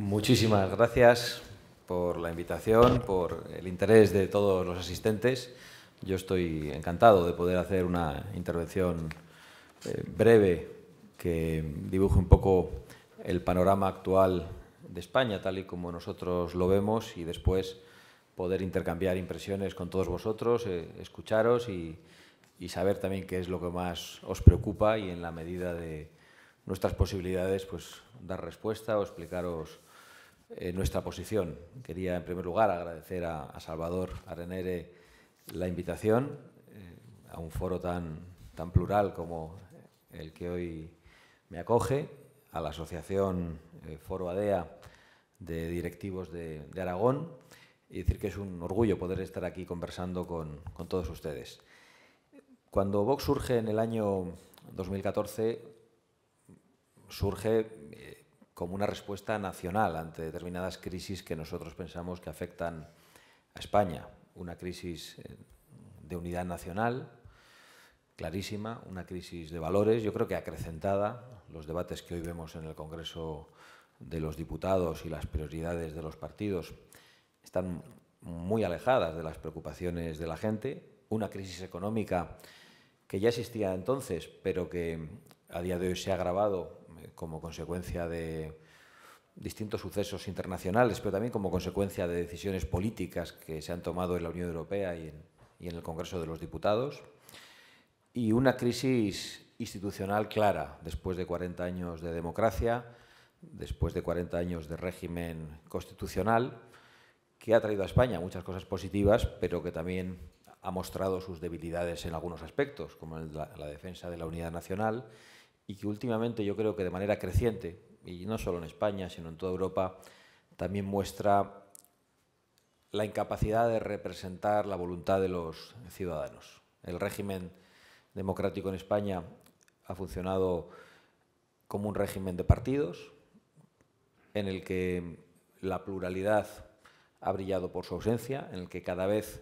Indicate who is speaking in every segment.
Speaker 1: Muchísimas gracias por la invitación, por el interés de todos los asistentes. Yo estoy encantado de poder hacer una intervención eh, breve que dibuje un poco el panorama actual de España, tal y como nosotros lo vemos, y después poder intercambiar impresiones con todos vosotros, eh, escucharos y, y, saber también qué es lo que más os preocupa y en la medida de nuestras posibilidades, pues dar respuesta o explicaros eh, nuestra posición. Quería, en primer lugar, agradecer a, Salvador Arenere la invitación eh, a un foro tan, tan plural como el que hoy me acoge, a la Asociación eh, Foro ADEA e de Directivos de, Aragón, y decir que es un orgullo poder estar aquí conversando con, con todos ustedes. Cuando Vox surge en el año 2014, surge como una respuesta nacional ante determinadas crisis que nosotros pensamos que afectan a España. Una crisis eh, de unidad nacional, clarísima, una crisis de valores, yo creo que acrecentada. Los debates que hoy vemos en el Congreso de los Diputados y las prioridades de los partidos están muy alejadas de las preocupaciones de la gente. Una crisis económica que ya existía entonces, pero que a día de hoy se ha agravado como consecuencia de distintos sucesos internacionales, pero también como consecuencia de decisiones políticas que se han tomado en la Unión Europea y en, el Congreso de los Diputados, y una crisis institucional clara después de 40 años de democracia, después de 40 años de régimen constitucional, que ha traído a España muchas cosas positivas, pero que también ha mostrado sus debilidades en algunos aspectos, como la defensa de la unidad nacional y que últimamente yo creo que de manera creciente, y no solo en España, sino en toda Europa, también muestra la incapacidad de representar la voluntad de los ciudadanos. El régimen democrático en España ha funcionado como un régimen de partidos en el que la pluralidad ha brillado por su ausencia, en el que cada vez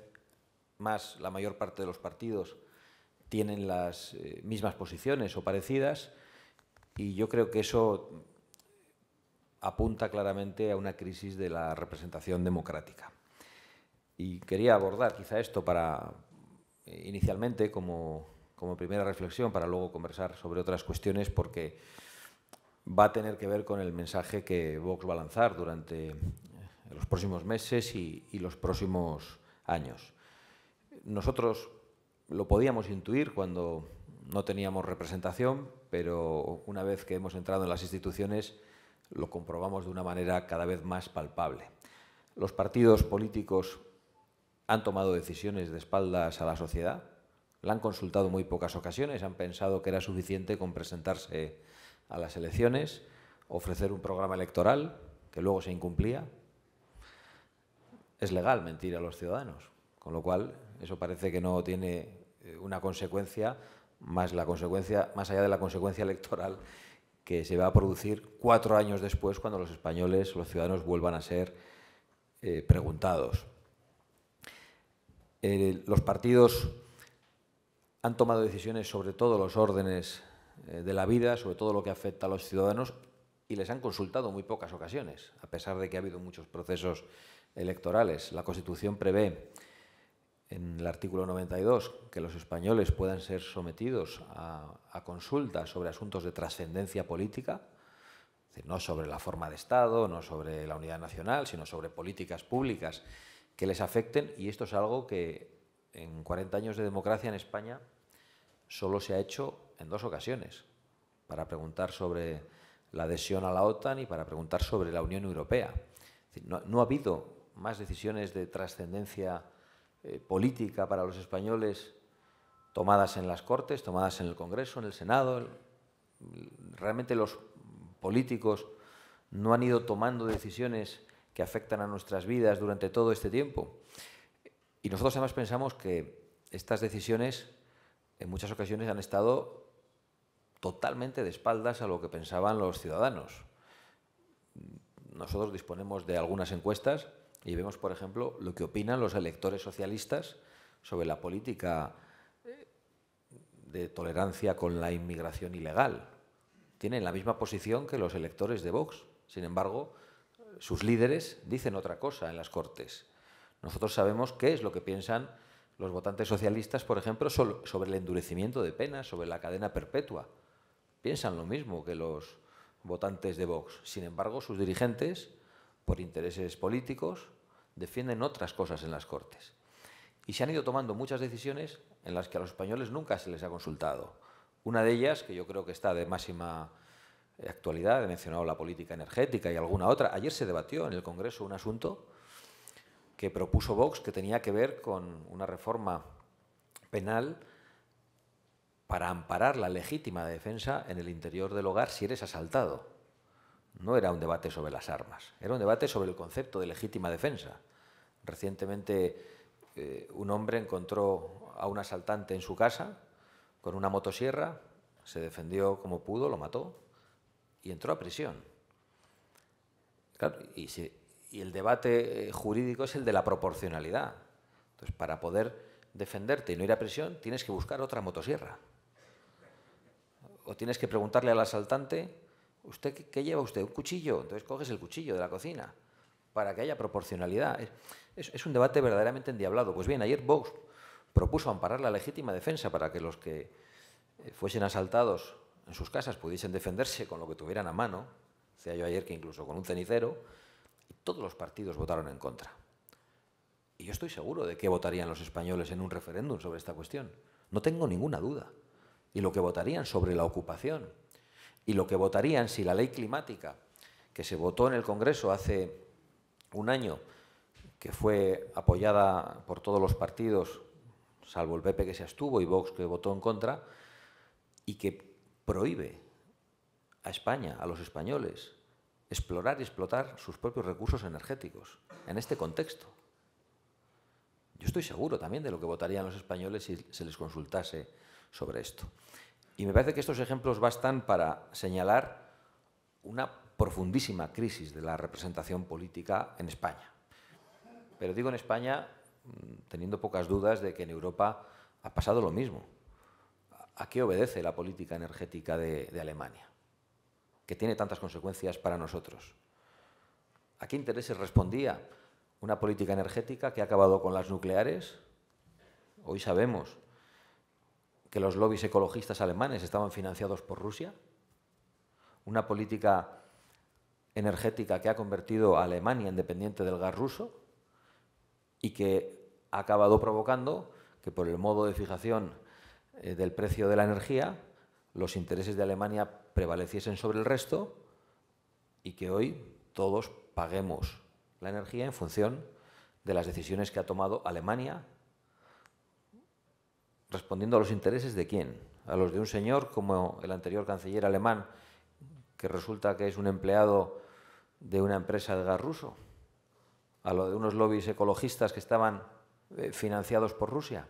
Speaker 1: más la mayor parte de los partidos tienen las eh, mismas posiciones o parecidas y yo creo que eso apunta claramente a una crisis de la representación democrática. Y quería abordar quizá esto para eh, inicialmente como, primera reflexión para luego conversar sobre otras cuestiones porque va a tener que ver con el mensaje que Vox va a lanzar durante eh, los próximos meses y, y los próximos años. Nosotros lo podíamos intuir cuando no teníamos representación, pero una vez que hemos entrado en las instituciones lo comprobamos de una manera cada vez más palpable. Los partidos políticos han tomado decisiones de espaldas a la sociedad, la han consultado muy pocas ocasiones, han pensado que era suficiente con presentarse a las elecciones, ofrecer un programa electoral que luego se incumplía. Es legal mentir a los ciudadanos, con lo cual eso parece que no tiene eh, una consecuencia, más, la consecuencia, más allá de la consecuencia electoral que se va a producir cuatro años después cuando los españoles, los ciudadanos vuelvan a ser eh, preguntados. Eh, los partidos han tomado decisiones sobre todos los órdenes de la vida, sobre todo lo que afecta a los ciudadanos, y les han consultado muy pocas ocasiones, a pesar de que ha habido muchos procesos electorales. La Constitución prevé en el artículo 92 que los españoles puedan ser sometidos a, consultas sobre asuntos de trascendencia política, no sobre la forma de Estado, no sobre la unidad nacional, sino sobre políticas públicas que les afecten. Y esto es algo que en 40 años de democracia en España solo se ha hecho en dos ocasiones, para preguntar sobre la adhesión a la OTAN y para preguntar sobre la Unión Europea. no, no ha habido más decisiones de trascendencia eh, política para los españoles tomadas en las Cortes, tomadas en el Congreso, en el Senado. Realmente los políticos no han ido tomando decisiones que afectan a nuestras vidas durante todo este tiempo. Y nosotros además pensamos que estas decisiones en muchas ocasiones han estado totalmente de espaldas a lo que pensaban los ciudadanos. Nosotros disponemos de algunas encuestas y vemos, por ejemplo, lo que opinan los electores socialistas sobre la política eh, de tolerancia con la inmigración ilegal. Tienen la misma posición que los electores de Vox. Sin embargo, sus líderes dicen otra cosa en las Cortes. Nosotros sabemos qué es lo que piensan los votantes socialistas, por ejemplo, sobre el endurecimiento de penas, sobre la cadena perpetua. Piensan lo mismo que los votantes de Vox. Sin embargo, sus dirigentes por intereses políticos, defienden otras cosas en las Cortes. Y se han ido tomando muchas decisiones en las que a los españoles nunca se les ha consultado. Una de ellas, que yo creo que está de máxima actualidad, he mencionado la política energética y alguna otra. Ayer se debatió en el Congreso un asunto que propuso Vox que tenía que ver con una reforma penal para amparar la legítima defensa en el interior del hogar si eres asaltado no era un debate sobre las armas, era un debate sobre el concepto de legítima defensa. Recientemente eh, un hombre encontró a un asaltante en su casa con una motosierra, se defendió como pudo, lo mató y entró a prisión. y, y el debate eh, jurídico es el de la proporcionalidad. Entonces, para poder defenderte y no ir a prisión, tienes que buscar otra motosierra. O tienes que preguntarle al asaltante ¿Usted qué lleva usted? ¿Un cuchillo? Entonces coges el cuchillo de la cocina para que haya proporcionalidad. Es, un debate verdaderamente endiablado. Pues bien, ayer Vox propuso amparar la legítima defensa para que los que eh, fuesen asaltados en sus casas pudiesen defenderse con lo que tuvieran a mano. Decía yo ayer que incluso con un cenicero. Y todos los partidos votaron en contra. Y yo estoy seguro de que votarían los españoles en un referéndum sobre esta cuestión. No tengo ninguna duda. Y lo que votarían sobre la ocupación y lo que votarían si la ley climática, que se votó en el Congreso hace un año, que fue apoyada por todos los partidos, salvo el PP que se abstuvo y Vox que votó en contra, y que prohíbe a España, a los españoles, explorar y explotar sus propios recursos energéticos en este contexto. Yo estoy seguro también de lo que votarían los españoles si se les consultase sobre esto. Y me parece que estos ejemplos bastan para señalar una profundísima crisis de la representación política en España. Pero digo en España mm, teniendo pocas dudas de que en Europa ha pasado lo mismo. ¿A qué obedece la política energética de, Alemania? Que tiene tantas consecuencias para nosotros. ¿A qué intereses respondía una política energética que ha acabado con las nucleares? Hoy sabemos que los lobbies ecologistas alemanes estaban financiados por Rusia, una política energética que ha convertido a Alemania independiente del gas ruso y que ha acabado provocando que por el modo de fijación eh, del precio de la energía los intereses de Alemania prevaleciesen sobre el resto y que hoy todos paguemos la energía en función de las decisiones que ha tomado Alemania respondiendo a los intereses de quién? A los de un señor como el anterior canciller alemán, que resulta que es un empleado de una empresa de gas ruso, a lo de unos lobbies ecologistas que estaban eh, financiados por Rusia.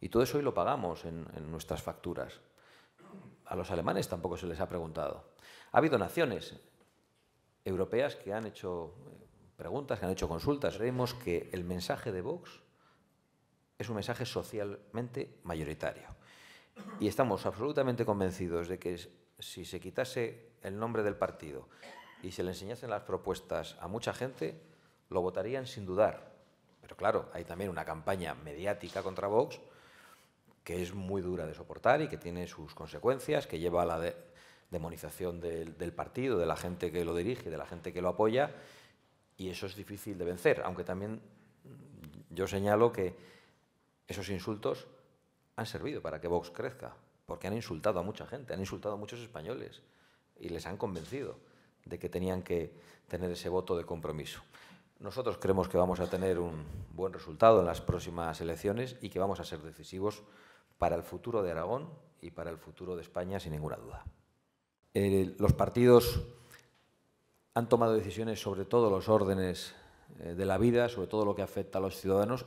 Speaker 1: Y todo eso hoy lo pagamos en, en, nuestras facturas. A los alemanes tampoco se les ha preguntado. Ha habido naciones europeas que han hecho eh, preguntas, que han hecho consultas. Creemos que el mensaje de Vox es un mensaje socialmente mayoritario. Y estamos absolutamente convencidos de que si se quitase el nombre del partido y se le enseñasen las propuestas a mucha gente, lo votarían sin dudar. Pero claro, hay también una campaña mediática contra Vox que es muy dura de soportar y que tiene sus consecuencias, que lleva a la demonización del, del partido, de la gente que lo dirige, de la gente que lo apoya, y eso es difícil de vencer, aunque también yo señalo que esos insultos han servido para que Vox crezca, porque han insultado a mucha gente, han insultado a muchos españoles y les han convencido de que tenían que tener ese voto de compromiso. Nosotros creemos que vamos a tener un buen resultado en las próximas elecciones y que vamos a ser decisivos para el futuro de Aragón y para el futuro de España, sin ninguna duda. Eh, los partidos han tomado decisiones sobre todos los órdenes eh, de la vida, sobre todo lo que afecta a los ciudadanos,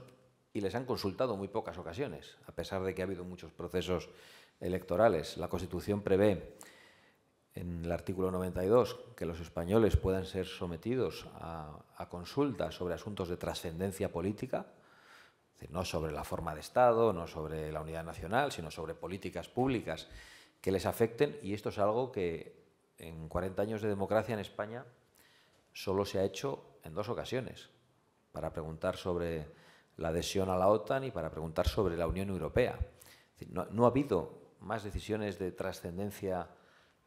Speaker 1: y les han consultado muy pocas ocasiones, a pesar de que ha habido muchos procesos electorales. La Constitución prevé en el artículo 92 que los españoles puedan ser sometidos a, consultas sobre asuntos de trascendencia política, no sobre la forma de Estado, no sobre la unidad nacional, sino sobre políticas públicas que les afecten y esto es algo que en 40 años de democracia en España solo se ha hecho en dos ocasiones para preguntar sobre la adhesión a la OTAN y para preguntar sobre la Unión Europea. no, ha habido más decisiones de trascendencia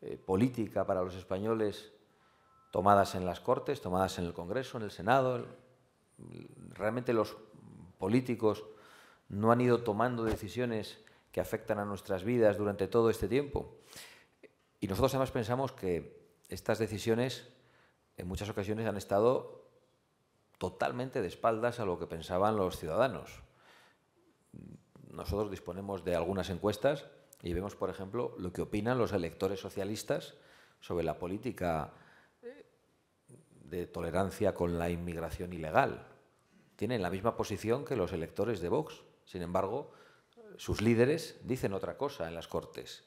Speaker 1: eh, política para los españoles tomadas en las Cortes, tomadas en el Congreso, en el Senado. realmente los políticos no han ido tomando decisiones que afectan a nuestras vidas durante todo este tiempo. Y nosotros además pensamos que estas decisiones en muchas ocasiones han estado totalmente de espaldas a lo que pensaban los ciudadanos. Nosotros disponemos de algunas encuestas y vemos, por ejemplo, lo que opinan los electores socialistas sobre la política eh, de tolerancia con la inmigración ilegal. Tienen la misma posición que los electores de Vox. Sin embargo, sus líderes dicen otra cosa en las Cortes.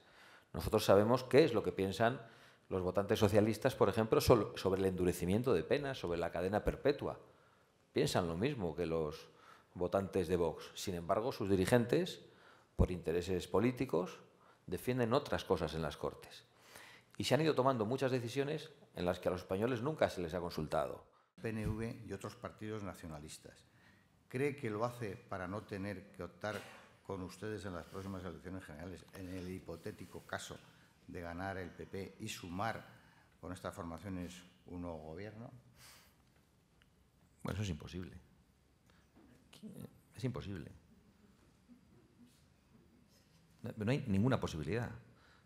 Speaker 1: Nosotros sabemos qué es lo que piensan los votantes socialistas, por ejemplo, sobre el endurecimiento de penas, sobre la cadena perpetua piensan lo mismo que los votantes de Vox. Sin embargo, sus dirigentes, por intereses políticos, defienden otras cosas en las Cortes. Y se han ido tomando muchas decisiones en las que a los españoles
Speaker 2: nunca se les ha consultado. PNV y otros partidos nacionalistas. ¿Cree que lo hace para no tener que optar con ustedes en las próximas elecciones generales, en el hipotético caso de ganar el PP y sumar con estas formaciones un nuevo gobierno?
Speaker 1: Bueno, eso es imposible. Es imposible. No hay ninguna posibilidad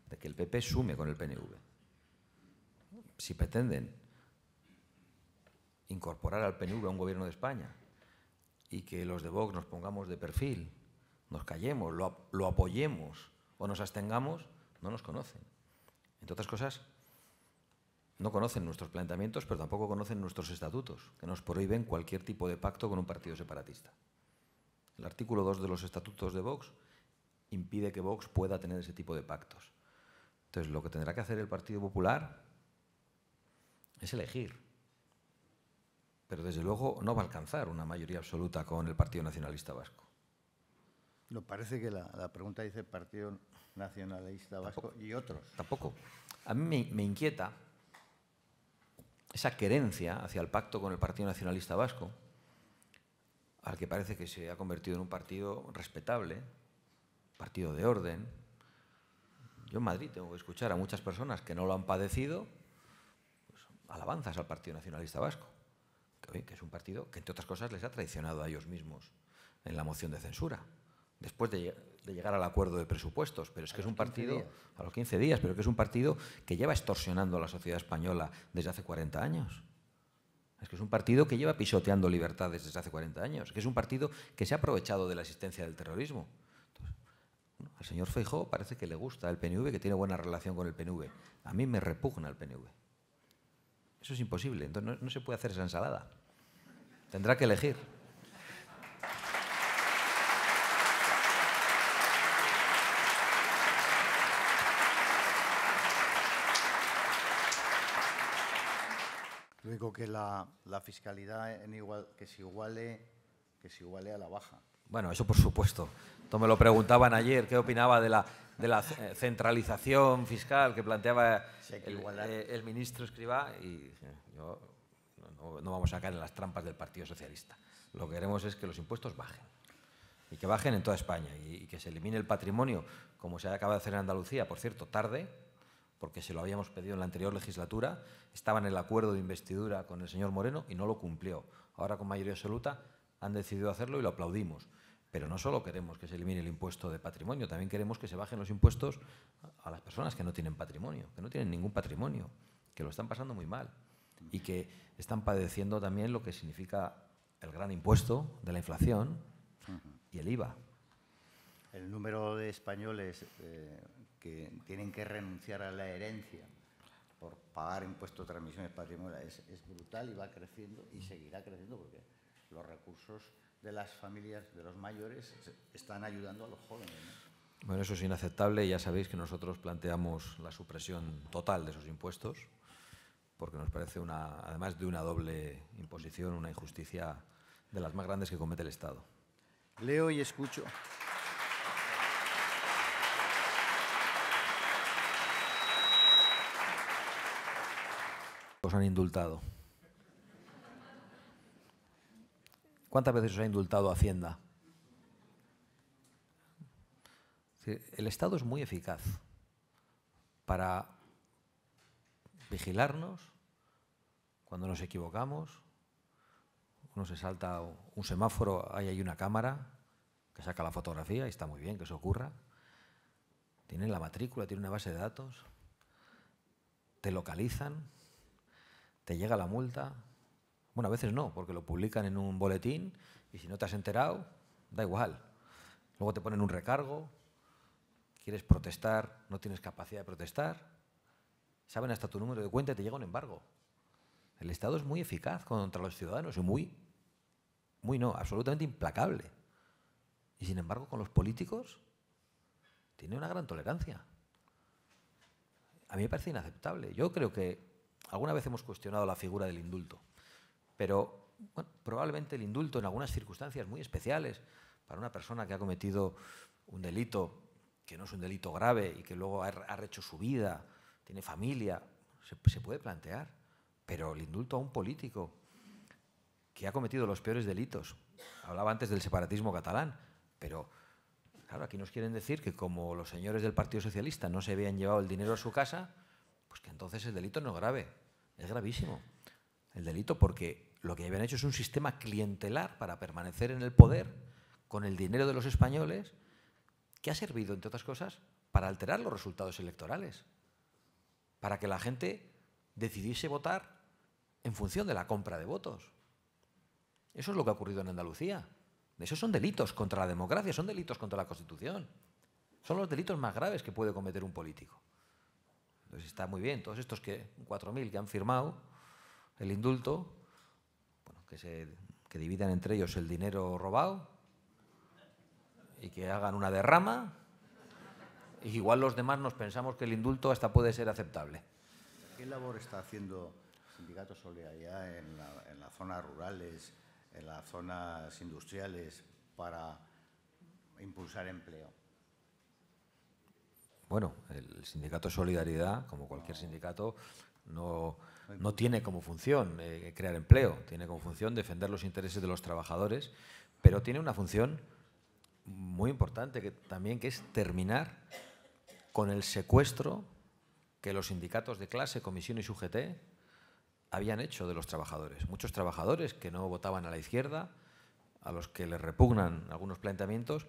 Speaker 1: de que el PP sume con el PNV. Si pretenden incorporar al PNV a un gobierno de España y que los de Vox nos pongamos de perfil, nos callemos, lo, lo apoyemos o nos abstengamos, no nos conocen. Entre otras cosas, no conocen nuestros planteamientos, pero tampoco conocen nuestros estatutos, que nos prohíben cualquier tipo de pacto con un partido separatista. El artículo 2 de los estatutos de Vox impide que Vox pueda tener ese tipo de pactos. Entonces, lo que tendrá que hacer el Partido Popular es elegir. Pero desde luego no va a alcanzar una mayoría absoluta con el Partido Nacionalista Vasco.
Speaker 2: No, parece que la, pregunta dice Partido Nacionalista Vasco y otros.
Speaker 1: Tampoco. A mí me inquieta esa querencia hacia el pacto con el Partido Nacionalista Vasco, al que parece que se ha convertido en un partido respetable, partido de orden. Yo en Madrid tengo que escuchar a muchas personas que no lo han padecido, pues, alabanzas al Partido Nacionalista Vasco, que, es un partido que, entre otras cosas, les ha traicionado a ellos mismos en la moción de censura. Después de de llegar al acuerdo de presupuestos, pero es que es un partido, a los 15 días, pero que es un partido que lleva extorsionando a la sociedad española desde hace 40 años. Es que es un partido que lleva pisoteando libertades desde hace 40 años. Es que es un partido que se ha aprovechado de la existencia del terrorismo. al señor Feijó parece que le gusta el PNV, que tiene buena relación con el PNV. A mí me repugna el PNV. Eso es imposible. Entonces no se puede hacer esa ensalada. Tendrá que elegir.
Speaker 2: Digo que la, fiscalidad en igual, que, se iguale, que se iguale a la baja.
Speaker 1: Bueno, eso por supuesto. Esto me lo preguntaban ayer, ¿qué opinaba de la, de la eh, centralización fiscal que planteaba eh, el, ministro escriba Y eh, no, vamos a caer en las trampas del Partido Socialista. Lo que queremos es que los impuestos bajen. Y que bajen en toda España. Y, y que se elimine el patrimonio, como se acaba de hacer en Andalucía, por cierto, tarde, porque se lo habíamos pedido en la anterior legislatura, estaba en el acuerdo de investidura con el señor Moreno y no lo cumplió. Ahora con mayoría absoluta han decidido hacerlo y lo aplaudimos. Pero no solo queremos que se elimine el impuesto de patrimonio, también queremos que se bajen los impuestos a las personas que no tienen patrimonio, que no tienen ningún patrimonio, que lo están pasando muy mal y que están padeciendo también lo que significa el gran impuesto de la inflación y el IVA.
Speaker 2: El número de españoles eh, que tienen que renunciar a la herencia por pagar impuestos de transmisión patrimoniales es, es, brutal y va creciendo y seguirá creciendo porque los recursos de las familias, de los mayores, están ayudando a los jóvenes.
Speaker 1: Bueno, eso es inaceptable. Ya sabéis que nosotros planteamos la supresión total de esos impuestos porque nos parece una, además de una doble imposición, una injusticia de las más grandes que comete el Estado.
Speaker 2: Leo y escucho.
Speaker 1: Os han indultado. ¿Cuántas veces os ha indultado Hacienda? El Estado es muy eficaz para vigilarnos cuando nos equivocamos. Uno se salta un semáforo, ahí hay una cámara que saca la fotografía y está muy bien que eso ocurra. Tienen la matrícula, tienen una base de datos, te localizan, te llega la multa. Bueno, a veces no, porque lo publican en un boletín y si no te has enterado, da igual. Luego te ponen un recargo, quieres protestar, no tienes capacidad de protestar, saben hasta tu número de cuenta y te llega un embargo. El Estado es muy eficaz contra los ciudadanos y muy, muy no, absolutamente implacable. Y sin embargo, con los políticos tiene una gran tolerancia. A mí me parece inaceptable. Yo creo que alguna vez hemos cuestionado la figura del indulto, pero probablemente el indulto en algunas circunstancias muy especiales para una persona que ha cometido un delito que no es un delito grave y que luego ha rehecho su vida, tiene familia, se, puede plantear. Pero el indulto a un político que ha cometido los peores delitos, hablaba antes del separatismo catalán, pero ahora aquí nos quieren decir que como los señores del Partido Socialista no se habían llevado el dinero a su casa, pues que entonces el delito no es grave, es gravísimo. El delito porque lo que habían hecho es un sistema clientelar para permanecer en el poder con el dinero de los españoles que ha servido, entre otras cosas, para alterar los resultados electorales, para que la gente decidiese votar en función de la compra de votos. Eso es lo que ha ocurrido en Andalucía. Esos son delitos contra la democracia, son delitos contra la Constitución. Son los delitos más graves que puede cometer un político. Entonces está muy bien, todos estos que 4.000 que han firmado el indulto, que, se, dividan entre ellos el dinero robado y que hagan una derrama, y igual los demás nos pensamos que el indulto hasta puede ser aceptable.
Speaker 2: ¿Qué labor está haciendo Sindicato Solidaridad en las zonas rurales, en las zonas industriales, para impulsar empleo?
Speaker 1: Bueno, el sindicato Solidaridad, como cualquier sindicato, no, tiene como función eh, crear empleo, tiene como función defender los intereses de los trabajadores, pero tiene una función muy importante que, también, que es terminar con el secuestro que los sindicatos de clase, comisión y sujeté habían hecho de los trabajadores. Muchos trabajadores que no votaban a la izquierda, a los que les repugnan algunos planteamientos,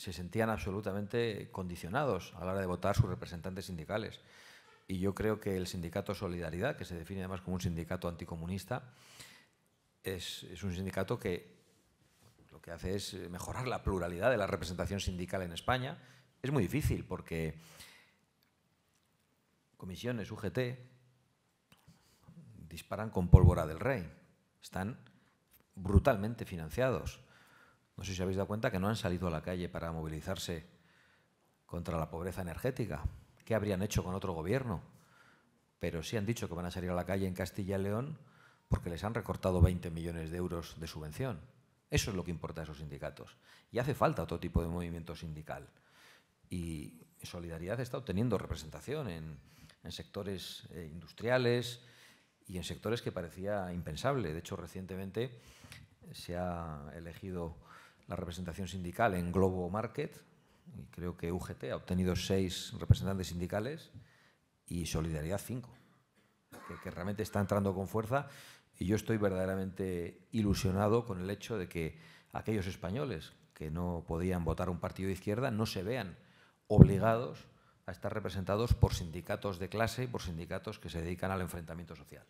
Speaker 1: se sentían absolutamente condicionados a la hora de votar sus representantes sindicales. Y yo creo que el sindicato Solidaridad, que se define además como un sindicato anticomunista, es, un sindicato que lo que hace es mejorar la pluralidad de la representación sindical en España. Es muy difícil porque comisiones UGT disparan con pólvora del rey. Están brutalmente financiados no sé si habéis dado cuenta que no han salido a la calle para movilizarse contra la pobreza energética. ¿Qué habrían hecho con otro gobierno? Pero sí han dicho que van a salir a la calle en Castilla y León porque les han recortado 20 millones de euros de subvención. Eso es lo que importa a esos sindicatos. Y hace falta otro tipo de movimiento sindical. Y Solidaridad está obteniendo representación en, sectores eh, industriales y en sectores que parecía impensable. De hecho, recientemente se ha elegido la representación sindical en Globo Market. Y creo que UGT ha obtenido seis representantes sindicales y Solidaridad cinco, que, realmente está entrando con fuerza. Y yo estoy verdaderamente ilusionado con el hecho de que aquellos españoles que no podían votar un partido de izquierda no se vean obligados a estar representados por sindicatos de clase y por sindicatos que se dedican al enfrentamiento social.